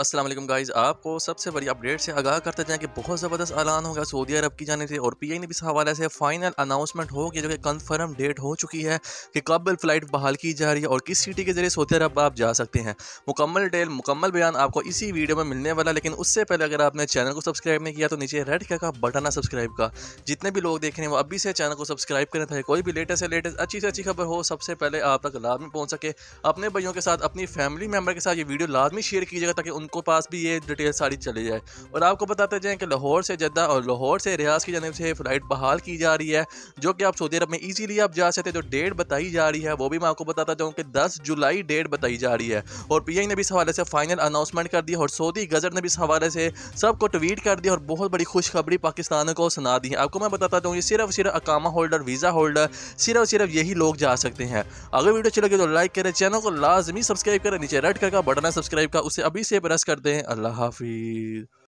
Aslam guys आपको सबसे बड़ी अपडेट से आगाह करते जाएँ कि बहुत ज़बरदस्त ऐलान होगा सऊदी अरब की जाने से और पी आई ने भी इस हवाले से फाइनल अनाउंसमेंट होगी जो कि कन्फर्म डेट हो चुकी है कि कब फ़्लाइट बहाल की जा रही है और किस सिटी के ज़रिए सऊदी अरब आप जा सकते हैं मुकम्मल डेल मुकम्मल बयान आपको इसी वीडियो में मिलने वाला लेकिन उससे पहले अगर आपने चैनल को सब्सक्राइब नहीं किया तो नीचे रेड क्या का बटन है सब्सक्राइब का जितने भी लोग देख रहे हैं वो अभी से चैनल को सब्सक्राइब करें था कोई भी लेटेस्ट से लेटेस्ट अच्छी से अच्छी खबर हो सबसे पहले आप तक लाभ में पहुँच सके अपने भाइयों के साथ अपनी फैमिली मेम्बर के साथ ये वीडियो लाजमी शेयर कीजिएगा ताकि उन उनको पास भी ये डिटेल सारी चली जाए और आपको बताते जाएँ कि लाहौर से जद्दा और लाहौर से रियाज की जानब से फ़्लाइट बहाल की जा रही है जो कि आप सऊदी अरब में ईजीली आप जा सकते जो डेट बताई जा रही है वो भी मैं आपको बताता चाहूँ कि दस जुलाई डेट बताई जा रही है और पी ने भी इस हवाले से फाइनल अनाउंसमेंट कर दिया और सऊदी गजर ने भी इस हवाले से सबको ट्वीट कर दिया और बहुत बड़ी खुशखबरी पाकिस्तान को सुना दी है आपको मैं बताता चाहूँ सिर्फ सिर्फ अकामा होल्डर वीज़ा होल्डर सिर्फ सिर्फ यही लोग जा सकते हैं अगर वीडियो अच्छी लगे तो लाइक करें चैनल को लाजमी सब्सक्राइब करें नीचे रेड कर का बटन है सब्सक्राइब का उसे अभी से करते हैं अल्लाह हाफिज़